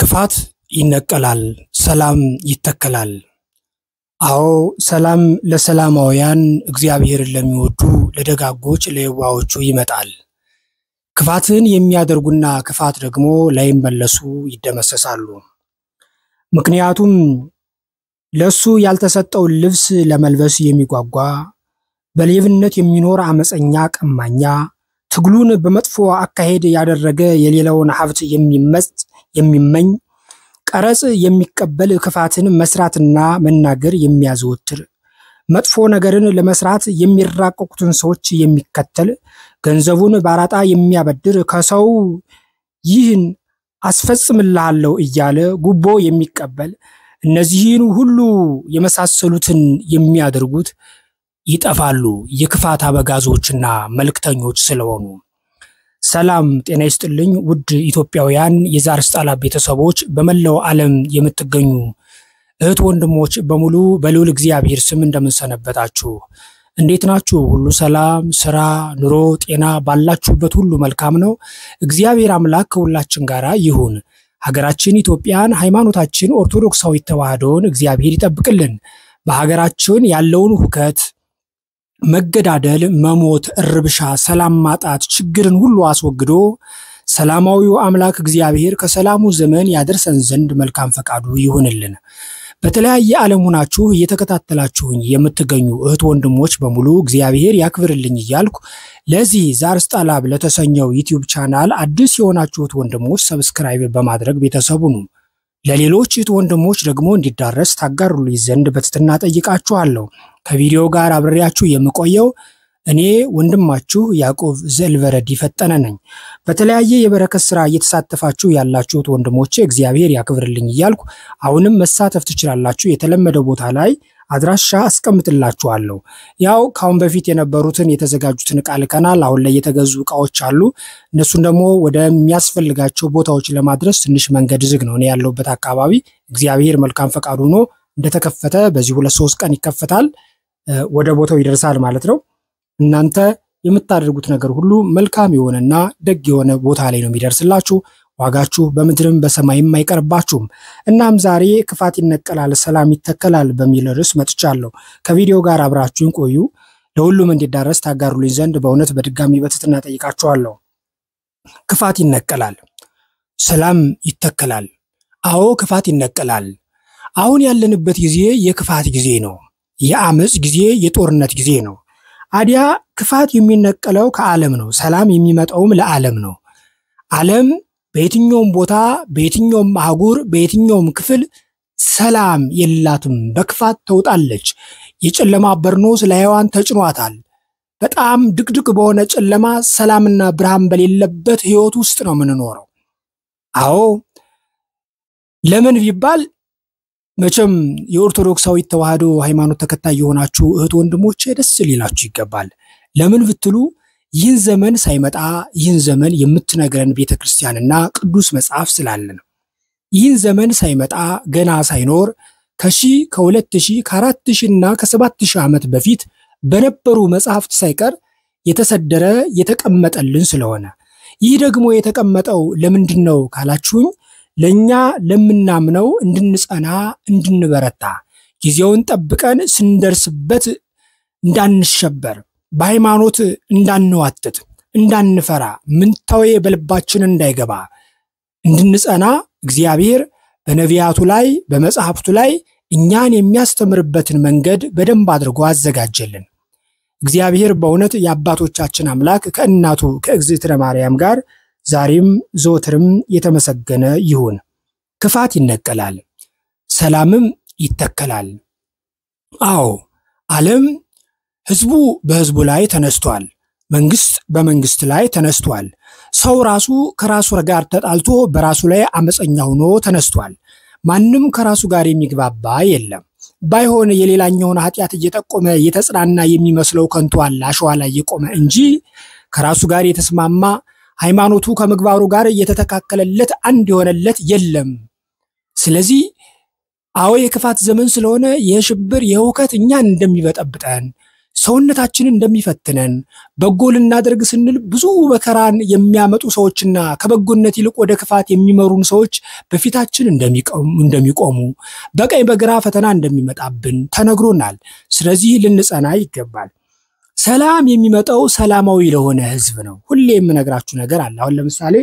ክፋት ይነቀላል፣ ሰላም ይተከላል። አዎ ሰላም ለሰላማውያን እግዚአብሔርን ለሚወዱ ለደጋጎች ለየዋዎቹ ይመጣል። ክፋትን የሚያደርጉና ክፋት ደግሞ ላይመለሱ ይደመሰሳሉ። ምክንያቱም ለሱ ያልተሰጠውን ልብስ ለመልበስ የሚጓጓ በሌብነት የሚኖር አመፀኛ ቀማኛ፣ ትግሉን በመጥፎ አካሄድ ያደረገ የሌላውን ሀብት የሚመጽ የሚመኝ ቀረጽ የሚቀበል ክፋትን መስራትና መናገር የሚያዘወትር መጥፎ ነገርን ለመስራት የሚራቀቁትን ሰዎች የሚከተል ገንዘቡን ባራጣ የሚያበድር ከሰው ይህን አስፈጽምልሃለሁ እያለ ጉቦ የሚቀበል እነዚህን ሁሉ የመሳሰሉትን የሚያደርጉት ይጠፋሉ የክፋት አበጋዞችና መልክተኞች ስለሆኑ። ሰላም ጤና ይስጥልኝ ውድ ኢትዮጵያውያን የዛር ስጣላ ቤተሰቦች በመላው ዓለም የምትገኙ እህት ወንድሞች በሙሉ በልዑል እግዚአብሔር ስም እንደምንሰነበታችሁ እንዴት ናችሁ? ሁሉ ሰላም፣ ስራ፣ ኑሮ፣ ጤና ባላችሁበት ሁሉ መልካም ነው። እግዚአብሔር አምላክ ከሁላችን ጋር ይሁን። ሀገራችን ኢትዮጵያን፣ ሃይማኖታችን ኦርቶዶክሳዊ ተዋህዶን እግዚአብሔር ይጠብቅልን። በሀገራችን ያለውን ሁከት መገዳደል፣ መሞት፣ እርብሻ፣ ሰላም ማጣት ችግርን ሁሉ አስወግዶ ሰላማዊው አምላክ እግዚአብሔር ከሰላሙ ዘመን ያደርሰን ዘንድ መልካም ፈቃዱ ይሁንልን። በተለያየ ዓለም ሆናችሁ እየተከታተላችሁኝ የምትገኙ እህት ወንድሞች በሙሉ እግዚአብሔር ያክብርልኝ እያልኩ ለዚህ ዛርስ ጣላብ ለተሰኘው ዩትዩብ ቻናል አዲስ የሆናችሁት ወንድሞች ሰብስክራይብ በማድረግ ቤተሰቡ ነው። ለሌሎች እህት ወንድሞች ደግሞ እንዲዳረስ ታጋሩልኝ ዘንድ በትትና ጠይቃችኋለሁ። ከቪዲዮ ጋር አብሬያችሁ የምቆየው እኔ ወንድማችሁ ያዕቆብ ዘልቨረድ ፈጠነ ነኝ። በተለያየ የበረከት ስራ እየተሳተፋችሁ ያላችሁት ወንድሞቼ እግዚአብሔር ያክብርልኝ እያልኩ አሁንም መሳተፍ ትችላላችሁ። የተለመደው ቦታ ላይ አድራሻ አስቀምጥላችኋለሁ። ያው ከአሁን በፊት የነበሩትን የተዘጋጁትን እቃ ልከናል። አሁን ላይ የተገዙ እቃዎች አሉ። እነሱን ደግሞ ወደሚያስፈልጋቸው ቦታዎች ለማድረስ ትንሽ መንገድ ዝግ ነው። ያለውበት አካባቢ እግዚአብሔር መልካም ፈቃድ ሆኖ እንደተከፈተ በዚህ ሁለት ሶስት ቀን ይከፈታል፣ ወደ ቦታው ይደርሳል ማለት ነው። እናንተ የምታደርጉት ነገር ሁሉ መልካም የሆነና ደግ የሆነ ቦታ ላይ ነው የሚደርስላችሁ። ዋጋችሁ በምድርም በሰማይም አይቀርባችሁም። እናም ዛሬ ክፋት ይነቀላል፣ ሰላም ይተከላል በሚል ርዕስ መጥቻለሁ። ከቪዲዮ ጋር አብራችሁን ቆዩ። ለሁሉም እንዲዳረስ ታጋሩልኝ ዘንድ በእውነት በድጋሚ በትህትና ጠይቃችኋለሁ። ክፋት ይነቀላል፣ ሰላም ይተከላል። አዎ ክፋት ይነቀላል። አሁን ያለንበት ጊዜ የክፋት ጊዜ ነው። የአመፅ ጊዜ፣ የጦርነት ጊዜ ነው። አዲያ ክፋት የሚነቀለው ከዓለም ነው። ሰላም የሚመጣውም ለዓለም ነው። ዓለም በየትኛውም ቦታ በየትኛውም አህጉር በየትኛውም ክፍል ሰላም የላትም። በክፋት ተውጣለች። የጨለማ በርኖስ ላይዋን ተጭኗታል። በጣም ድቅድቅ በሆነ ጨለማ ሰላምና ብርሃን በሌለበት ህይወት ውስጥ ነው የምንኖረው። አዎ ለምን ቢባል መቼም የኦርቶዶክሳዊት ተዋህዶ ሃይማኖት ተከታይ የሆናችሁ እህት ወንድሞቼ ደስ ሊላችሁ ይገባል። ለምን ብትሉ ይህን ዘመን ሳይመጣ ይህን ዘመን የምትነግረን ቤተ ክርስቲያንና ቅዱስ መጽሐፍ ስላለ ነው። ይህን ዘመን ሳይመጣ ገና ሳይኖር ከሺህ ከሁለት ሺህ ከአራት ሺህ እና ከሰባት ሺህ ዓመት በፊት በነበሩ መጽሐፍት ሳይቀር የተሰደረ የተቀመጠልን ስለሆነ ይህ ደግሞ የተቀመጠው ለምንድን ነው ካላችሁኝ ለእኛ ለምናምነው እንድንጸና እንድንበረታ ጊዜውን ጠብቀን ስንደርስበት እንዳንሸበር በሃይማኖት እንዳንዋትት እንዳንፈራ ምንታዌ በልባችን እንዳይገባ እንድንጸና እግዚአብሔር በነቢያቱ ላይ በመጽሐፍቱ ላይ እኛን የሚያስተምርበትን መንገድ በደንብ አድርጎ አዘጋጀልን። እግዚአብሔር በእውነት የአባቶቻችን አምላክ ከእናቱ ከእግዝእትነ ማርያም ጋር ዛሬም ዘወትርም የተመሰገነ ይሁን። ክፋት ይነቀላል፣ ሰላምም ይተከላል። አዎ ዓለም ህዝቡ በህዝቡ ላይ ተነስቷል። መንግስት በመንግስት ላይ ተነስቷል። ሰው ራሱ ከራሱ ጋር ተጣልቶ በራሱ ላይ አመፀኛ ሆኖ ተነስቷል። ማንም ከራሱ ጋር የሚግባባ የለም። ባይሆን የሌላኛውን ኃጢአት እየጠቆመ የተጽናና የሚመስለው ከንቱ አለ አሸዋ ላይ የቆመ እንጂ ከራሱ ጋር የተስማማ ሃይማኖቱ ከምግባሩ ጋር እየተተካከለለት አንድ የሆነለት የለም። ስለዚህ አዎ የክፋት ዘመን ስለሆነ የሽብር የውከት እኛን እንደሚበጠብጠን ሰውነታችንን እንደሚፈትነን በጎ ልናደርግ ስንል ብዙ መከራን የሚያመጡ ሰዎችና ከበጎነት ይልቅ ወደ ክፋት የሚመሩን ሰዎች በፊታችን እንደሚቆሙ በቀኝ በግራ ፈተና እንደሚመጣብን ተነግሮናል። ስለዚህ ልንጸና ይገባል። ሰላም የሚመጣው ሰላማዊ ለሆነ ሕዝብ ነው። ሁሌ የምነግራችሁ ነገር አለ። አሁን ለምሳሌ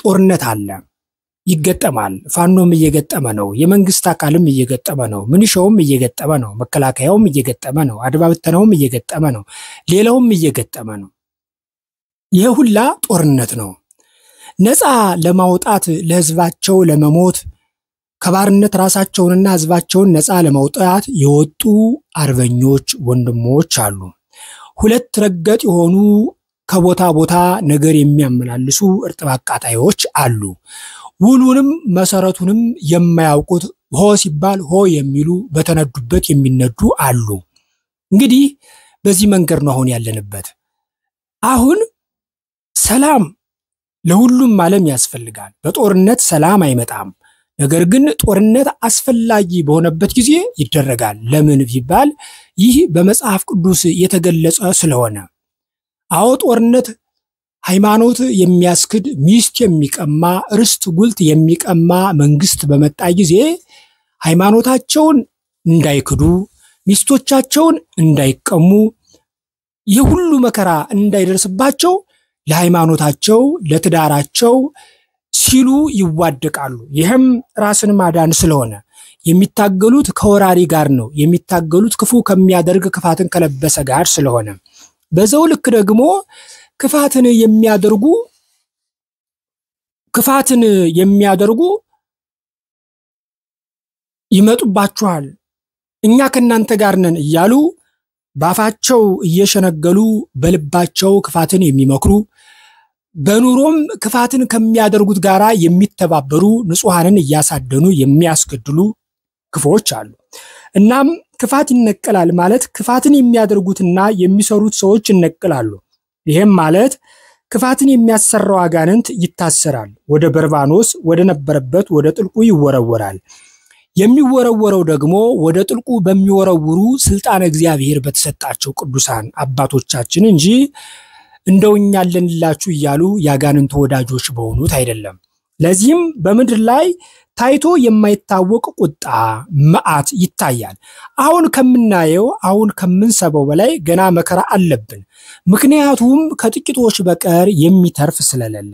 ጦርነት አለ። ይገጠማል። ፋኖም እየገጠመ ነው። የመንግስት አካልም እየገጠመ ነው። ምንሻውም እየገጠመ ነው። መከላከያውም እየገጠመ ነው። አድባብተናውም እየገጠመ ነው። ሌላውም እየገጠመ ነው። ይሄ ሁላ ጦርነት ነው። ነፃ ለማውጣት ለህዝባቸው ለመሞት ከባርነት ራሳቸውንና ህዝባቸውን ነፃ ለማውጣት የወጡ አርበኞች ወንድሞች አሉ። ሁለት ረገጥ የሆኑ ከቦታ ቦታ ነገር የሚያመላልሱ እርጥብ አቃጣዮች አሉ። ውሉንም መሰረቱንም የማያውቁት ሆ ሲባል ሆ የሚሉ በተነዱበት የሚነዱ አሉ። እንግዲህ በዚህ መንገድ ነው አሁን ያለንበት። አሁን ሰላም ለሁሉም ዓለም ያስፈልጋል። በጦርነት ሰላም አይመጣም። ነገር ግን ጦርነት አስፈላጊ በሆነበት ጊዜ ይደረጋል። ለምን ቢባል ይህ በመጽሐፍ ቅዱስ የተገለጸ ስለሆነ። አዎ ጦርነት ሃይማኖት የሚያስክድ ሚስት የሚቀማ ርስት ጉልት የሚቀማ መንግስት በመጣ ጊዜ ሃይማኖታቸውን እንዳይክዱ ሚስቶቻቸውን እንዳይቀሙ የሁሉ ሁሉ መከራ እንዳይደርስባቸው ለሃይማኖታቸው ለትዳራቸው ሲሉ ይዋደቃሉ። ይህም ራስን ማዳን ስለሆነ የሚታገሉት ከወራሪ ጋር ነው። የሚታገሉት ክፉ ከሚያደርግ ክፋትን ከለበሰ ጋር ስለሆነ በዛው ልክ ደግሞ ክፋትን የሚያደርጉ ክፋትን የሚያደርጉ ይመጡባችኋል፣ እኛ ከእናንተ ጋር ነን እያሉ ባፋቸው እየሸነገሉ በልባቸው ክፋትን የሚመክሩ በኑሮም ክፋትን ከሚያደርጉት ጋር የሚተባበሩ ንጹሐንን እያሳደኑ የሚያስገድሉ ክፎች አሉ። እናም ክፋት ይነቀላል ማለት ክፋትን የሚያደርጉትና የሚሰሩት ሰዎች ይነቅላሉ። ይህም ማለት ክፋትን የሚያሰራው አጋንንት ይታሰራል፣ ወደ በርባኖስ ወደ ነበረበት ወደ ጥልቁ ይወረወራል። የሚወረወረው ደግሞ ወደ ጥልቁ በሚወረውሩ ስልጣን እግዚአብሔር በተሰጣቸው ቅዱሳን አባቶቻችን እንጂ እንደውኛለንላችሁ እያሉ የአጋንንት ወዳጆች በሆኑት አይደለም። ለዚህም በምድር ላይ ታይቶ የማይታወቅ ቁጣ፣ መዓት ይታያል። አሁን ከምናየው አሁን ከምንሰበው በላይ ገና መከራ አለብን። ምክንያቱም ከጥቂቶች በቀር የሚተርፍ ስለሌለ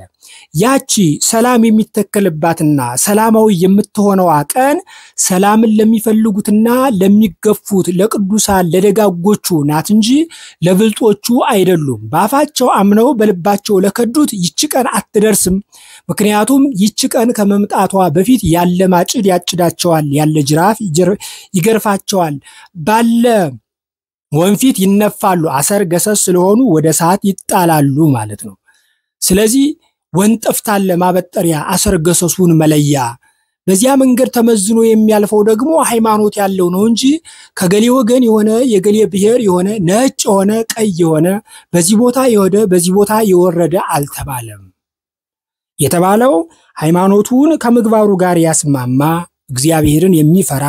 ያቺ ሰላም የሚተከልባትና ሰላማዊ የምትሆነዋ ቀን ሰላምን ለሚፈልጉትና ለሚገፉት ለቅዱሳን ለደጋጎቹ ናት እንጂ ለብልጦቹ አይደሉም። በአፋቸው አምነው በልባቸው ለከዱት ይች ቀን አትደርስም። ምክንያቱም ይች ቀን ከመምጣቷ በፊት ያለ ማጭድ ያጭዳቸዋል፣ ያለ ጅራፍ ይገርፋቸዋል፣ ባለ ወንፊት ይነፋሉ፣ አሰር ገሰስ ስለሆኑ ወደ ሰዓት ይጣላሉ ማለት ነው። ስለዚህ ወንጠፍታለ ማበጠሪያ አሰር ገሰሱን መለያ በዚያ መንገድ ተመዝኖ የሚያልፈው ደግሞ ሃይማኖት ያለው ነው እንጂ ከገሌ ወገን የሆነ የገሌ ብሔር የሆነ ነጭ የሆነ ቀይ የሆነ በዚህ ቦታ የወደ በዚህ ቦታ የወረደ አልተባለም። የተባለው ሃይማኖቱን ከምግባሩ ጋር ያስማማ እግዚአብሔርን የሚፈራ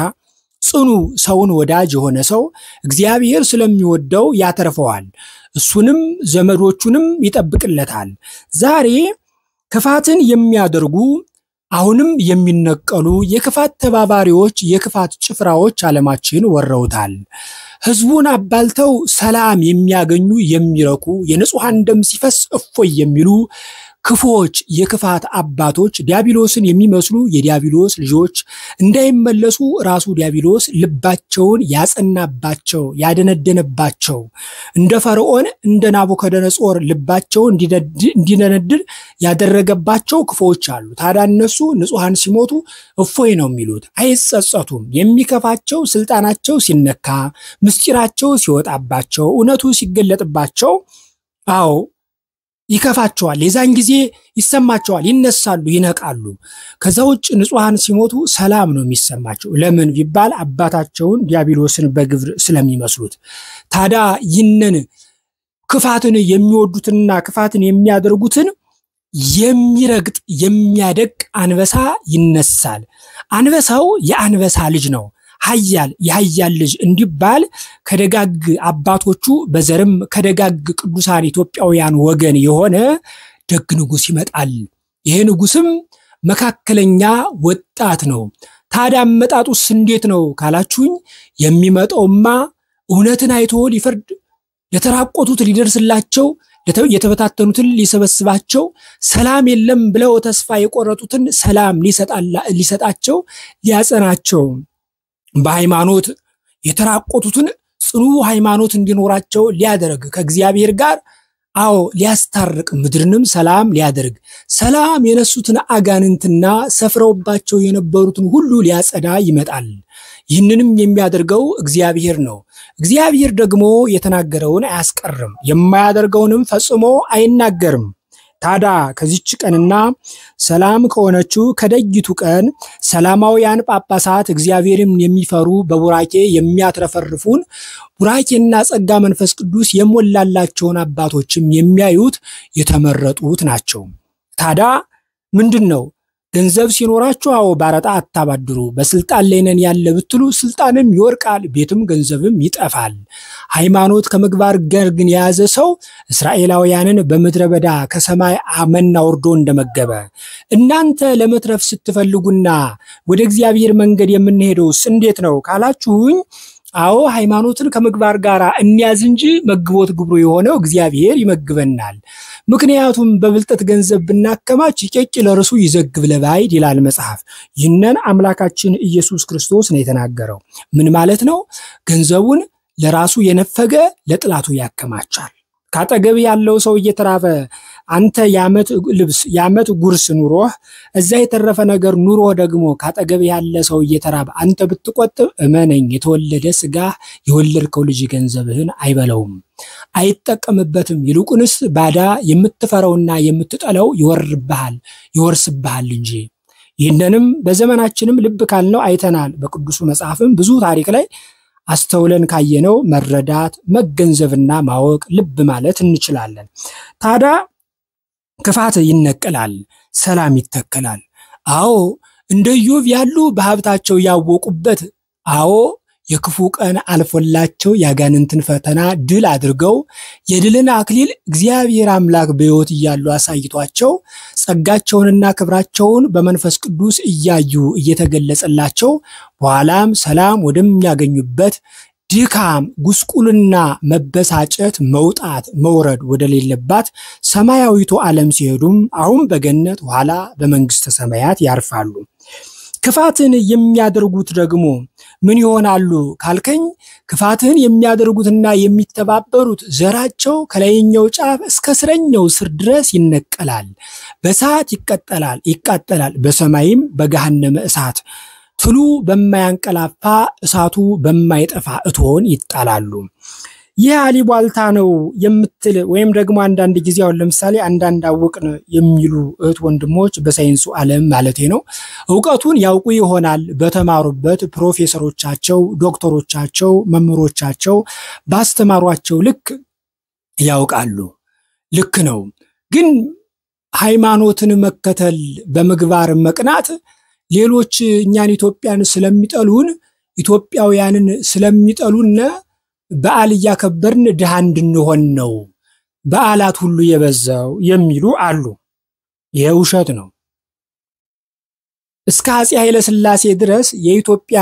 ጽኑ ሰውን ወዳጅ የሆነ ሰው እግዚአብሔር ስለሚወደው ያተርፈዋል፣ እሱንም ዘመዶቹንም ይጠብቅለታል። ዛሬ ክፋትን የሚያደርጉ አሁንም የሚነቀሉ የክፋት ተባባሪዎች፣ የክፋት ጭፍራዎች ዓለማችን ወረውታል። ህዝቡን አባልተው ሰላም የሚያገኙ የሚረኩ፣ የንጹሐን ደም ሲፈስ እፎይ የሚሉ ክፉዎች የክፋት አባቶች ዲያብሎስን የሚመስሉ የዲያብሎስ ልጆች እንዳይመለሱ ራሱ ዲያብሎስ ልባቸውን ያጸናባቸው ያደነደነባቸው እንደ ፈርዖን እንደ ናቡከደነጾር ልባቸው እንዲደነድን ያደረገባቸው ክፉዎች አሉ። ታዲያ እነሱ ንጹሐን ሲሞቱ እፎይ ነው የሚሉት፣ አይጸጸቱም። የሚከፋቸው ስልጣናቸው ሲነካ፣ ምስጢራቸው ሲወጣባቸው፣ እውነቱ ሲገለጥባቸው አዎ ይከፋቸዋል። የዛን ጊዜ ይሰማቸዋል፣ ይነሳሉ፣ ይነቃሉ። ከዛ ውጭ ንጹሐን ሲሞቱ ሰላም ነው የሚሰማቸው። ለምን ቢባል አባታቸውን ዲያብሎስን በግብር ስለሚመስሉት። ታዲያ ይህንን ክፋትን የሚወዱትንና ክፋትን የሚያደርጉትን የሚረግጥ የሚያደቅ አንበሳ ይነሳል። አንበሳው የአንበሳ ልጅ ነው። ሀያል የሀያል ልጅ እንዲባል ከደጋግ አባቶቹ በዘርም ከደጋግ ቅዱሳን ኢትዮጵያውያን ወገን የሆነ ደግ ንጉስ ይመጣል። ይሄ ንጉስም መካከለኛ ወጣት ነው። ታዲያ አመጣጡስ እንዴት ነው ካላችሁኝ፣ የሚመጣውማ እውነትን አይቶ ሊፈርድ፣ ለተራቆቱት ሊደርስላቸው፣ የተበታተኑትን ሊሰበስባቸው፣ ሰላም የለም ብለው ተስፋ የቆረጡትን ሰላም ሊሰጣቸው፣ ሊያጸናቸው በሃይማኖት የተራቆቱትን ጽኑ ሃይማኖት እንዲኖራቸው ሊያደርግ ከእግዚአብሔር ጋር አዎ ሊያስታርቅ ምድርንም ሰላም ሊያደርግ ሰላም የነሱትን አጋንንትና ሰፍረውባቸው የነበሩትን ሁሉ ሊያጸዳ ይመጣል። ይህንንም የሚያደርገው እግዚአብሔር ነው። እግዚአብሔር ደግሞ የተናገረውን አያስቀርም፣ የማያደርገውንም ፈጽሞ አይናገርም። ታዳ ከዚች ቀንና ሰላም ከሆነችው ከደጊቱ ቀን ሰላማውያን ጳጳሳት እግዚአብሔርም የሚፈሩ በቡራኬ የሚያትረፈርፉን ቡራኬና ጸጋ መንፈስ ቅዱስ የሞላላቸውን አባቶችም የሚያዩት የተመረጡት ናቸው። ታዳ ምንድን ነው? ገንዘብ ሲኖራችሁ፣ አዎ ባረጣ አታባድሩ። በስልጣን ላይ ነን ያለ ብትሉ ስልጣንም ይወርቃል፣ ቤትም ገንዘብም ይጠፋል። ሃይማኖት ከምግባር ጋር ግን የያዘ ሰው እስራኤላውያንን በምድረ በዳ ከሰማይ አመና ወርዶ እንደመገበ እናንተ ለመትረፍ ስትፈልጉና ወደ እግዚአብሔር መንገድ የምንሄደውስ እንዴት ነው ካላችሁኝ አዎ ሃይማኖትን ከምግባር ጋር እንያዝ እንጂ መግቦት ግብሩ የሆነው እግዚአብሔር ይመግበናል። ምክንያቱም በብልጠት ገንዘብ ብናከማች ቄቂ ለርሱ ይዘግብ ለባይድ ይላል መጽሐፍ። ይህንን አምላካችን ኢየሱስ ክርስቶስ ነው የተናገረው። ምን ማለት ነው? ገንዘቡን ለራሱ የነፈገ ለጥላቱ ያከማቻል። ካጠገብ ያለው ሰው እየተራበ አንተ የዓመት ልብስ የዓመት ጉርስ ኑሮህ እዛ የተረፈ ነገር ኑሮህ ደግሞ ካጠገብ ያለ ሰው እየተራብ አንተ ብትቆጥብ እመነኝ የተወለደ ስጋ የወለድከው ልጅ ገንዘብህን አይበለውም፣ አይጠቀምበትም። ይልቁንስ ባዳ የምትፈራውና የምትጠላው ይወርብሃል፣ ይወርስብሃል እንጂ። ይህንንም በዘመናችንም ልብ ካልነው አይተናል። በቅዱሱ መጽሐፍም ብዙ ታሪክ ላይ አስተውለን ካየነው መረዳት፣ መገንዘብና ማወቅ ልብ ማለት እንችላለን። ታዲያ ክፋት ይነቀላል፣ ሰላም ይተከላል። አዎ እንደ ኢዮብ ያሉ በሀብታቸው ያወቁበት፣ አዎ የክፉ ቀን አልፎላቸው ያጋንንትን ፈተና ድል አድርገው የድልን አክሊል እግዚአብሔር አምላክ በሕይወት እያሉ አሳይቷቸው ጸጋቸውንና ክብራቸውን በመንፈስ ቅዱስ እያዩ እየተገለጸላቸው በኋላም ሰላም ወደሚያገኙበት ድካም፣ ጉስቁልና፣ መበሳጨት፣ መውጣት መውረድ ወደሌለባት ሰማያዊቱ ዓለም ሲሄዱም አሁን በገነት ኋላ በመንግሥተ ሰማያት ያርፋሉ። ክፋትን የሚያደርጉት ደግሞ ምን ይሆናሉ ካልከኝ፣ ክፋትን የሚያደርጉትና የሚተባበሩት ዘራቸው ከላይኛው ጫፍ እስከ ስረኛው ስር ድረስ ይነቀላል፣ በእሳት ይቀጠላል ይቃጠላል፣ በሰማይም በገሃነመ እሳት ፍሉ በማያንቀላፋ እሳቱ በማይጠፋ እቶን ይጣላሉ። ይህ አሊቧልታ ነው የምትል ወይም ደግሞ አንዳንድ ጊዜ አሁን ለምሳሌ አንዳንድ አወቅን የሚሉ እህት ወንድሞች በሳይንሱ ዓለም ማለት ነው እውቀቱን ያውቁ ይሆናል በተማሩበት ፕሮፌሰሮቻቸው፣ ዶክተሮቻቸው፣ መምህሮቻቸው ባስተማሯቸው ልክ ያውቃሉ። ልክ ነው። ግን ሃይማኖትን መከተል በምግባር መቅናት ሌሎች እኛን ኢትዮጵያን ስለሚጠሉን ኢትዮጵያውያንን ስለሚጠሉና በዓል እያከበርን ድሃ እንድንሆን ነው በዓላት ሁሉ የበዛው የሚሉ አሉ። ይሄ ውሸት ነው። እስከ አፄ ኃይለ ሥላሴ ድረስ የኢትዮጵያ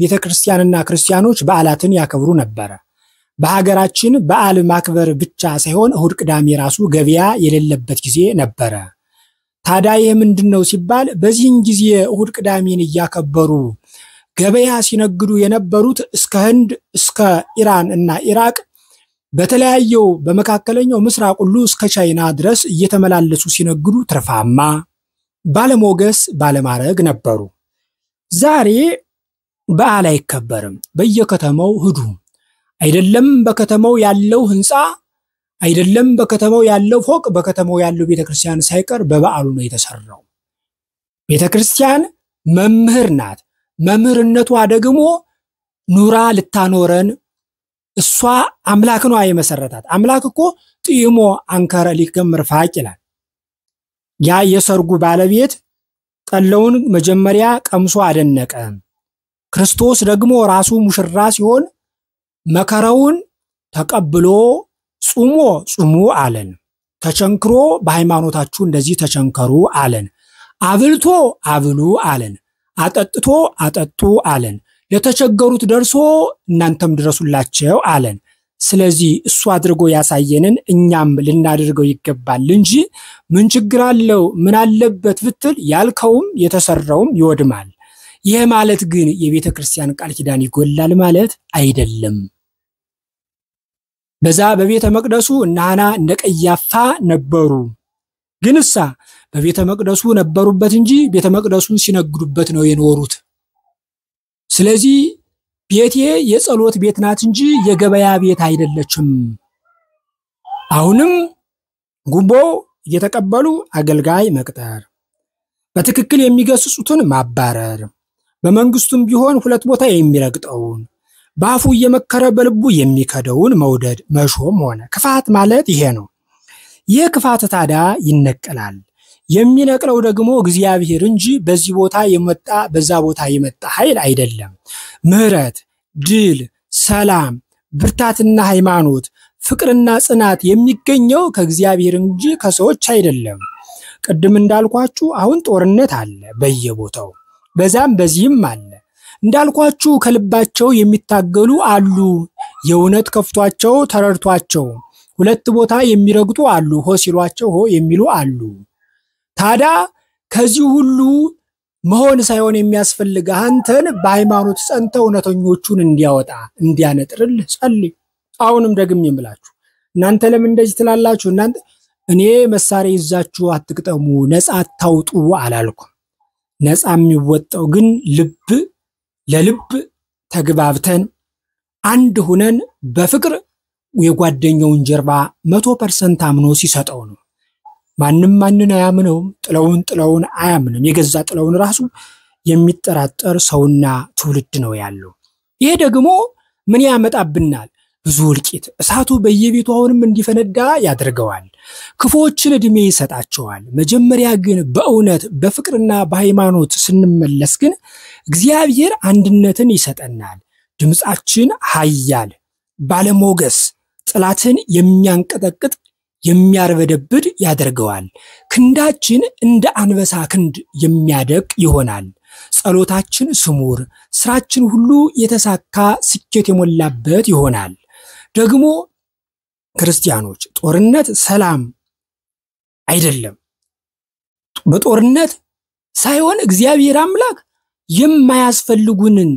ቤተ ክርስቲያንና ክርስቲያኖች በዓላትን ያከብሩ ነበረ። በሀገራችን በዓል ማክበር ብቻ ሳይሆን እሁድ፣ ቅዳሜ ራሱ ገበያ የሌለበት ጊዜ ነበረ። ታዲያ ይህ ምንድን ነው ሲባል በዚህን ጊዜ እሁድ ቅዳሜን እያከበሩ ገበያ ሲነግዱ የነበሩት እስከ ህንድ እስከ ኢራን እና ኢራቅ በተለያየው በመካከለኛው ምስራቅ ሁሉ እስከ ቻይና ድረስ እየተመላለሱ ሲነግዱ ትርፋማ፣ ባለሞገስ፣ ባለማረግ ነበሩ። ዛሬ በዓል አይከበርም። በየከተማው ሂዱ አይደለም በከተማው ያለው ህንፃ አይደለም በከተማው ያለው ፎቅ በከተማው ያለው ቤተክርስቲያን ሳይቀር በበዓሉ ነው የተሰራው። ቤተክርስቲያን መምህር ናት። መምህርነቷ ደግሞ ኑራ ልታኖረን እሷ አምላክ ነው የመሰረታት። አምላክ እኮ ጥሞ አንከረ ሊገምር ፋቅ ይላል። ያ የሰርጉ ባለቤት ጠለውን መጀመሪያ ቀምሶ አደነቀ። ክርስቶስ ደግሞ ራሱ ሙሽራ ሲሆን መከራውን ተቀብሎ ጹሞ ጹሙ አለን። ተቸንክሮ በሃይማኖታችሁ እንደዚህ ተቸንከሩ አለን። አብልቶ አብሉ አለን። አጠጥቶ አጠጡ አለን። ለተቸገሩት ደርሶ እናንተም ድረሱላቸው አለን። ስለዚህ እሱ አድርጎ ያሳየንን እኛም ልናደርገው ይገባል እንጂ ምን ችግር አለው ምን አለበት ብትል ያልከውም የተሰራውም ይወድማል። ይህ ማለት ግን የቤተ ክርስቲያን ቃል ኪዳን ይጎላል ማለት አይደለም። በዛ በቤተ መቅደሱ እነ ሐና እንደ ቀያፋ ነበሩ። ግንሳ በቤተ መቅደሱ ነበሩበት እንጂ ቤተ መቅደሱን ሲነግዱበት ነው የኖሩት። ስለዚህ ቤቴ የጸሎት ቤት ናት እንጂ የገበያ ቤት አይደለችም። አሁንም ጉቦ እየተቀበሉ አገልጋይ መቅጠር፣ በትክክል የሚገስጹትን ማባረር፣ በመንግስቱም ቢሆን ሁለት ቦታ የሚረግጠውን በአፉ እየመከረ በልቡ የሚከደውን መውደድ መሾም ሆነ። ክፋት ማለት ይሄ ነው። ይህ ክፋት ታዲያ ይነቀላል። የሚነቅለው ደግሞ እግዚአብሔር እንጂ በዚህ ቦታ የመጣ በዛ ቦታ የመጣ ኃይል አይደለም። ምሕረት፣ ድል፣ ሰላም፣ ብርታትና ሃይማኖት፣ ፍቅርና ጽናት የሚገኘው ከእግዚአብሔር እንጂ ከሰዎች አይደለም። ቅድም እንዳልኳችሁ አሁን ጦርነት አለ በየቦታው በዛም በዚህም አለ። እንዳልኳችሁ ከልባቸው የሚታገሉ አሉ። የእውነት ከፍቷቸው ተረድቷቸው ሁለት ቦታ የሚረግጡ አሉ። ሆ ሲሏቸው ሆ የሚሉ አሉ። ታዲያ ከዚህ ሁሉ መሆን ሳይሆን የሚያስፈልግ አንተን በሃይማኖት ጸንተ እውነተኞቹን እንዲያወጣ እንዲያነጥርልህ ጸልይ። አሁንም ደግም የምላችሁ እናንተ ለምን እንደዚህ ትላላችሁ? እናንተ እኔ መሳሪያ ይዛችሁ አትግጠሙ፣ ነፃ አታውጡ አላልኩም። ነፃ የሚወጣው ግን ልብ ለልብ ተግባብተን አንድ ሁነን በፍቅር የጓደኛውን ጀርባ መቶ ፐርሰንት አምኖ ሲሰጠው ነው። ማንም ማንን አያምነውም። ጥለውን ጥለውን አያምንም። የገዛ ጥለውን ራሱ የሚጠራጠር ሰውና ትውልድ ነው ያለው። ይሄ ደግሞ ምን ያመጣብናል? ብዙ እልቂት። እሳቱ በየቤቱ አሁንም እንዲፈነዳ ያደርገዋል። ክፉዎችን ዕድሜ ይሰጣቸዋል። መጀመሪያ ግን በእውነት በፍቅርና በሃይማኖት ስንመለስ ግን እግዚአብሔር አንድነትን ይሰጠናል። ድምፃችን ኃያል ባለሞገስ ጥላትን የሚያንቀጠቅጥ የሚያርበደብድ ያደርገዋል። ክንዳችን እንደ አንበሳ ክንድ የሚያደቅ ይሆናል። ጸሎታችን ስሙር፣ ስራችን ሁሉ የተሳካ ስኬት የሞላበት ይሆናል። ደግሞ ክርስቲያኖች ጦርነት ሰላም አይደለም። በጦርነት ሳይሆን እግዚአብሔር አምላክ የማያስፈልጉንን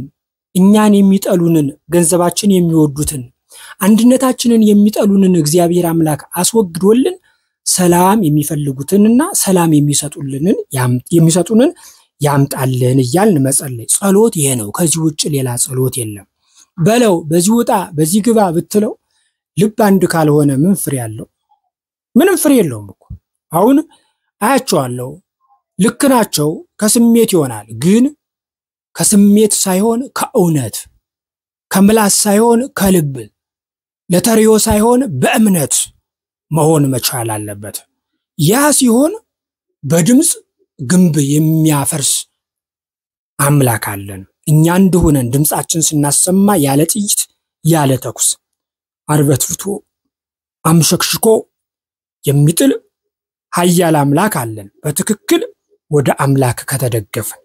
እኛን የሚጠሉንን ገንዘባችን የሚወዱትን አንድነታችንን የሚጠሉንን እግዚአብሔር አምላክ አስወግዶልን ሰላም የሚፈልጉትንና ሰላም የሚሰጡልንን የሚሰጡንን ያምጣልን እያልን መጸለይ ጸሎት ይሄ ነው። ከዚህ ውጭ ሌላ ጸሎት የለም። በለው በዚህ ውጣ በዚህ ግባ ብትለው ልብ አንድ ካልሆነ ምን ፍሬ አለው? ምንም ፍሬ የለውም እኮ። አሁን አያቸዋለሁ፣ ልክ ናቸው። ከስሜት ይሆናል፣ ግን ከስሜት ሳይሆን ከእውነት፣ ከምላስ ሳይሆን ከልብ፣ ለተሪዮ ሳይሆን በእምነት መሆን መቻል አለበት። ያ ሲሆን በድምፅ ግንብ የሚያፈርስ አምላክ አለን። እኛ እንደሆነን ድምፃችን ስናሰማ ያለ ጥይት ያለ ተኩስ ፍቶ አምሸክሽኮ የሚጥል ኃያል አምላክ አለን። በትክክል ወደ አምላክ ከተደገፍን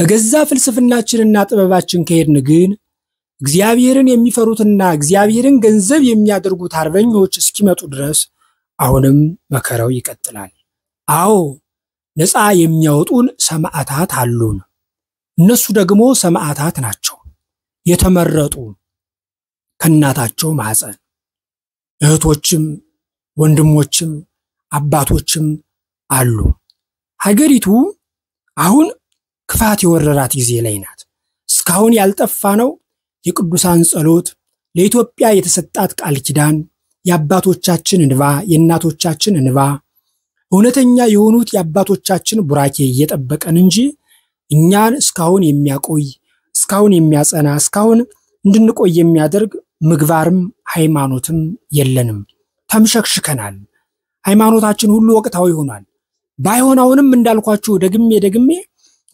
በገዛ ፍልስፍናችንና ጥበባችን ከሄድን ግን እግዚአብሔርን የሚፈሩትና እግዚአብሔርን ገንዘብ የሚያደርጉት አርበኞች እስኪመጡ ድረስ አሁንም መከራው ይቀጥላል። አዎ ነፃ የሚያወጡን ሰማዕታት አሉን። እነሱ ደግሞ ሰማዕታት ናቸው፣ የተመረጡ ከእናታቸው ማኅፀን። እህቶችም ወንድሞችም አባቶችም አሉ። ሀገሪቱ አሁን ክፋት የወረራት ጊዜ ላይ ናት። እስካሁን ያልጠፋ ነው የቅዱሳን ጸሎት፣ ለኢትዮጵያ የተሰጣት ቃል ኪዳን፣ የአባቶቻችን እንባ፣ የእናቶቻችን እንባ፣ እውነተኛ የሆኑት የአባቶቻችን ቡራኬ እየጠበቀን እንጂ እኛን እስካሁን የሚያቆይ እስካሁን የሚያጸና እስካሁን እንድንቆይ የሚያደርግ ምግባርም ሃይማኖትም የለንም። ተምሸክሽከናል። ሃይማኖታችን ሁሉ ወቅታዊ ሆኗል። ባይሆን አሁንም እንዳልኳችሁ ደግሜ ደግሜ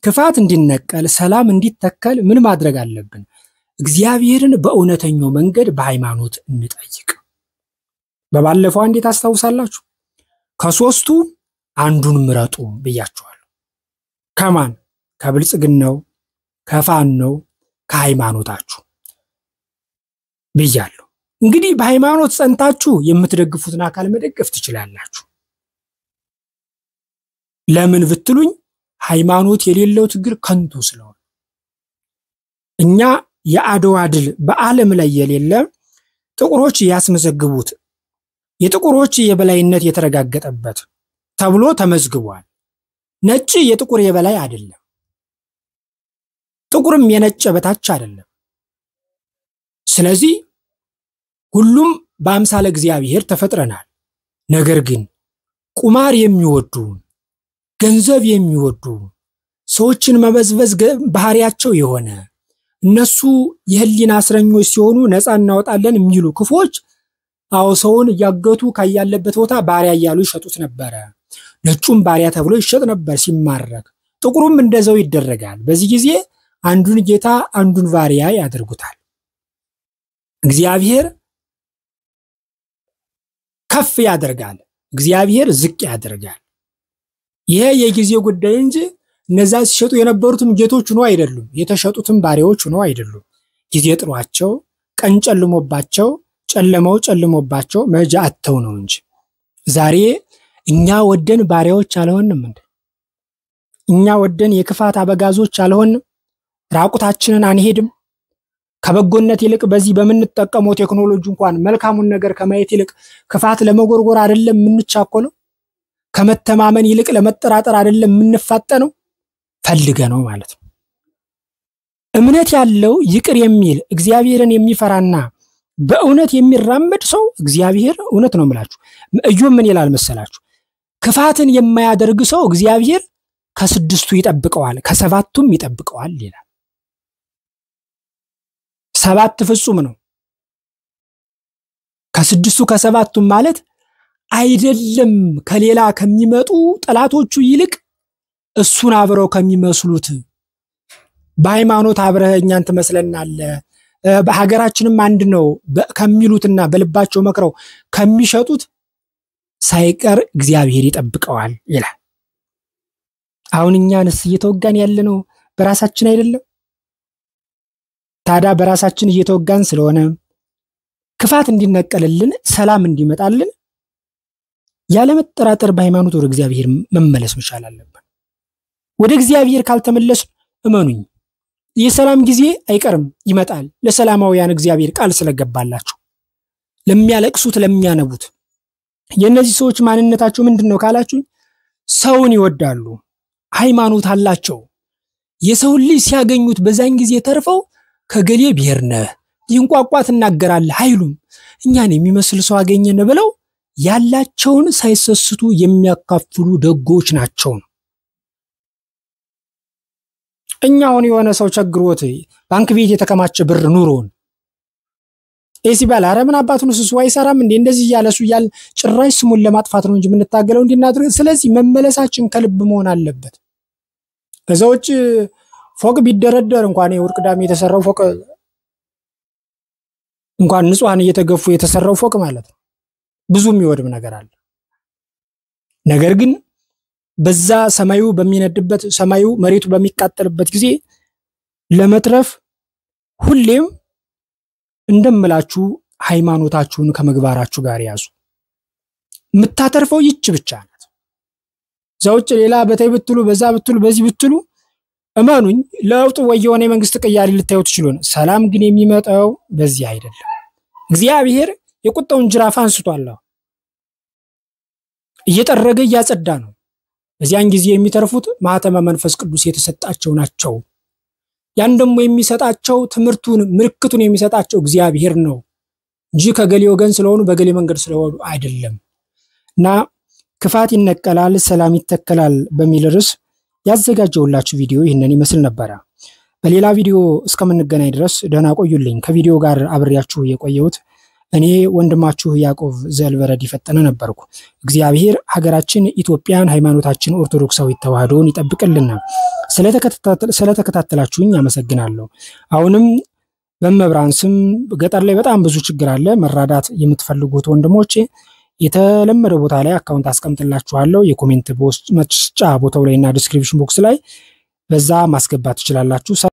ክፋት እንዲነቀል ሰላም እንዲተከል ምን ማድረግ አለብን? እግዚአብሔርን በእውነተኛው መንገድ በሃይማኖት እንጠይቅ። በባለፈው አንዴ ታስታውሳላችሁ፣ ከሶስቱ አንዱን ምረጡ ብያችኋል። ከማን ከብልጽግናው፣ ከፋኖው፣ ከሃይማኖታችሁ ብያለሁ። እንግዲህ በሃይማኖት ጸንታችሁ የምትደግፉትን አካል መደገፍ ትችላላችሁ። ለምን ብትሉኝ ሃይማኖት የሌለው ትግል ከንቱ ስለሆነ እኛ የአድዋ ድል በዓለም ላይ የሌለ ጥቁሮች ያስመዘግቡት የጥቁሮች የበላይነት የተረጋገጠበት ተብሎ ተመዝግቧል። ነጭ የጥቁር የበላይ አይደለም። ጥቁርም የነጨ በታች አይደለም። ስለዚህ ሁሉም በአምሳለ እግዚአብሔር ተፈጥረናል። ነገር ግን ቁማር የሚወዱ ገንዘብ የሚወዱ ሰዎችን መበዝበዝ ባህሪያቸው የሆነ እነሱ የህሊና እስረኞች ሲሆኑ ነፃ እናወጣለን የሚሉ ክፎች አዎ ሰውን እያገቱ ካያለበት ቦታ ባሪያ እያሉ ይሸጡት ነበረ። ነጩም ባሪያ ተብሎ ይሸጥ ነበር ሲማረክ፣ ጥቁሩም እንደዛው ይደረጋል። በዚህ ጊዜ አንዱን ጌታ አንዱን ባሪያ ያደርጉታል። እግዚአብሔር ከፍ ያደርጋል፣ እግዚአብሔር ዝቅ ያደርጋል። ይሄ የጊዜ ጉዳይ እንጂ እነዛ ሲሸጡ የነበሩትም ጌቶች ሆኖ አይደሉም፣ የተሸጡትም ባሪያዎች ሆኖ አይደሉም። ጊዜ ጥሯቸው፣ ቀን ጨልሞባቸው፣ ጨለማው ጨልሞባቸው መጃአተው ነው እንጂ ዛሬ እኛ ወደን ባሪያዎች አልሆንም እንዴ? እኛ ወደን የክፋት አበጋዞች አልሆንም? ራቁታችንን አንሄድም። ከበጎነት ይልቅ በዚህ በምንጠቀመው ቴክኖሎጂ እንኳን መልካሙን ነገር ከማየት ይልቅ ክፋት ለመጎርጎር አይደለም የምንቻኮለው። ከመተማመን ይልቅ ለመጠራጠር አይደለም የምንፋጠነው። ፈልገ ነው ማለት ነው። እምነት ያለው ይቅር የሚል እግዚአብሔርን የሚፈራና በእውነት የሚራመድ ሰው እግዚአብሔር እውነት ነው የምላችሁ። እዮ ምን ይላል መሰላችሁ? ክፋትን የማያደርግ ሰው እግዚአብሔር ከስድስቱ ይጠብቀዋል፣ ከሰባቱም ይጠብቀዋል ይላል። ሰባት ፍጹም ነው። ከስድስቱ ከሰባቱም ማለት አይደለም ከሌላ ከሚመጡ ጠላቶቹ ይልቅ እሱን አብረው ከሚመስሉት በሃይማኖት አብረህ እኛን ትመስለናለ በሀገራችንም አንድ ነው ከሚሉትና በልባቸው መክረው ከሚሸጡት ሳይቀር እግዚአብሔር ይጠብቀዋል ይላል። አሁን እኛንስ እየተወጋን ያለ ነው በራሳችን አይደለም። ታዲያ በራሳችን እየተወጋን ስለሆነ ክፋት እንዲነቀልልን ሰላም እንዲመጣልን ያለመጠራጠር በሃይማኖት ወደ እግዚአብሔር መመለስ መቻል አለብን። ወደ እግዚአብሔር ካልተመለሱ እመኑኝ የሰላም ጊዜ አይቀርም፣ ይመጣል። ለሰላማውያን እግዚአብሔር ቃል ስለገባላቸው ለሚያለቅሱት፣ ለሚያነቡት የእነዚህ ሰዎች ማንነታቸው ምንድን ነው ካላችሁ ሰውን ይወዳሉ፣ ሃይማኖት አላቸው። የሰውን ልጅ ሲያገኙት በዛን ጊዜ ተርፈው ከገሌ ብሔር ነህ፣ ሊንቋቋ ትናገራለህ አይሉም። እኛን የሚመስል ሰው አገኘን ብለው ያላቸውን ሳይሰስቱ የሚያካፍሉ ደጎች ናቸው ነው። እኛ አሁን የሆነ ሰው ቸግሮት ባንክ ቤት የተከማቸ ብር ኑሮን ኤሲ ባል አረ ምን አባቱን ስሱ አይሰራም እንዴ እንደዚህ እያለ እሱ እያል ጭራሽ ስሙን ለማጥፋት ነው እንጂ የምንታገለው እንዲናድርግ። ስለዚህ መመለሳችን ከልብ መሆን አለበት። ከዛ ውጭ ፎቅ ቢደረደር እንኳን የእሑድ ቅዳሜ የተሰራው ፎቅ እንኳን ንጹሐን እየተገፉ የተሰራው ፎቅ ማለት ነው ብዙ የሚወድም ነገር አለ። ነገር ግን በዛ ሰማዩ በሚነድበት ሰማዩ መሬቱ በሚቃጠልበት ጊዜ ለመትረፍ ሁሌም እንደምላችሁ ሃይማኖታችሁን ከምግባራችሁ ጋር ያዙ። የምታተርፈው ይች ብቻ ናት። እዛ ውጭ ሌላ በተይ ብትሉ፣ በዛ ብትሉ፣ በዚህ ብትሉ እመኑኝ ለውጡ ወይ የሆነ የመንግስት ቅያሪ ልታዩ ትችሉ ሰላም ግን የሚመጣው በዚህ አይደለም። እግዚአብሔር የቁጣውን ጅራፍ አንስቷል። እየጠረገ እያጸዳ ነው። በዚያን ጊዜ የሚተርፉት ማኅተመ መንፈስ ቅዱስ የተሰጣቸው ናቸው። ያን ደግሞ የሚሰጣቸው ትምህርቱን፣ ምልክቱን የሚሰጣቸው እግዚአብሔር ነው እንጂ ከገሌ ወገን ስለሆኑ በገሌ መንገድ ስለሆኑ አይደለም እና ክፋት ይነቀላል፣ ሰላም ይተከላል በሚል ርዕስ ያዘጋጀውላችሁ ቪዲዮ ይህንን ይመስል ነበረ። በሌላ ቪዲዮ እስከምንገናኝ ድረስ ደህና ቆዩልኝ። ከቪዲዮ ጋር አብሬያችሁ የቆየሁት እኔ ወንድማችሁ ያዕቆብ ዘልበረድ ይፈጠነ ነበርኩ። እግዚአብሔር ሀገራችን ኢትዮጵያን፣ ሃይማኖታችን ኦርቶዶክሳዊ ተዋህዶን ይጠብቅልና። ስለተከታተላችሁኝ አመሰግናለሁ። አሁንም በመብራን ስም ገጠር ላይ በጣም ብዙ ችግር አለ። መራዳት የምትፈልጉት ወንድሞቼ የተለመደው ቦታ ላይ አካውንት አስቀምጥላችኋለሁ። የኮሜንት መስጫ ቦታው ላይ እና ዲስክሪፕሽን ቦክስ ላይ በዛ ማስገባት ትችላላችሁ።